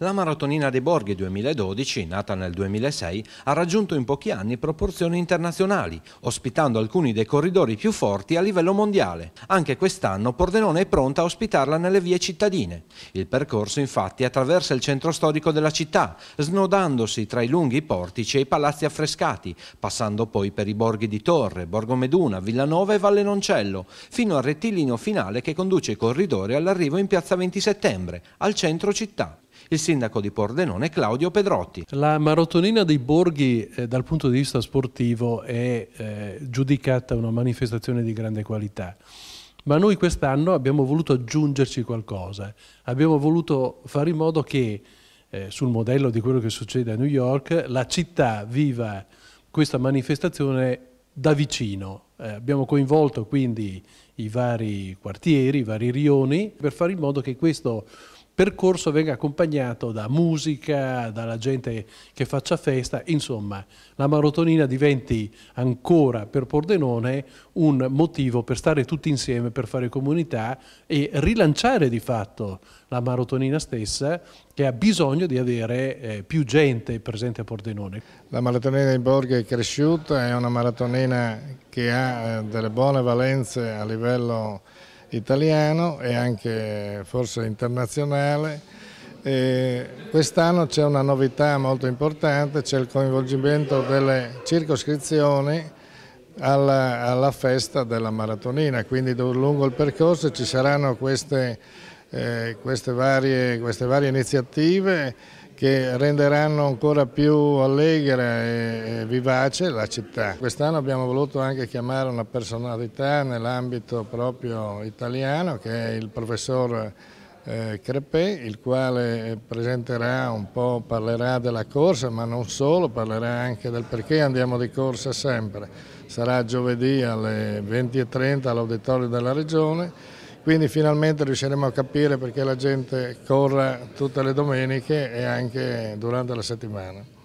la maratonina dei Borghi 2012, nata nel 2006, ha raggiunto in pochi anni proporzioni internazionali, ospitando alcuni dei corridori più forti a livello mondiale. Anche quest'anno Pordenone è pronta a ospitarla nelle vie cittadine. Il percorso infatti attraversa il centro storico della città, snodandosi tra i lunghi portici e i palazzi affrescati, passando poi per i borghi di Torre, Borgo Meduna, Villanova e Valle Noncello, fino al rettilineo finale che conduce i corridori all'arrivo in piazza 20 settembre, al centro città il sindaco di Pordenone Claudio Pedrotti. La maratonina dei borghi eh, dal punto di vista sportivo è eh, giudicata una manifestazione di grande qualità ma noi quest'anno abbiamo voluto aggiungerci qualcosa, abbiamo voluto fare in modo che eh, sul modello di quello che succede a New York la città viva questa manifestazione da vicino. Eh, abbiamo coinvolto quindi i vari quartieri, i vari rioni per fare in modo che questo percorso venga accompagnato da musica, dalla gente che faccia festa, insomma la maratonina diventi ancora per Pordenone un motivo per stare tutti insieme, per fare comunità e rilanciare di fatto la maratonina stessa che ha bisogno di avere eh, più gente presente a Pordenone. La maratonina di Borghe è cresciuta, è una maratonina che ha eh, delle buone valenze a livello italiano e anche forse internazionale. Quest'anno c'è una novità molto importante, c'è il coinvolgimento delle circoscrizioni alla, alla, festa della maratonina, quindi lungo il percorso ci saranno queste eh, queste, varie, queste varie iniziative che renderanno ancora più allegra e vivace la città. Quest'anno abbiamo voluto anche chiamare una personalità nell'ambito proprio italiano che è il professor eh, Crepè, il quale presenterà un po', parlerà della corsa ma non solo, parlerà anche del perché andiamo di corsa sempre. Sarà giovedì alle 20.30 all'auditorio della Regione quindi finalmente riusciremo a capire perché la gente corra tutte le domeniche e anche durante la settimana.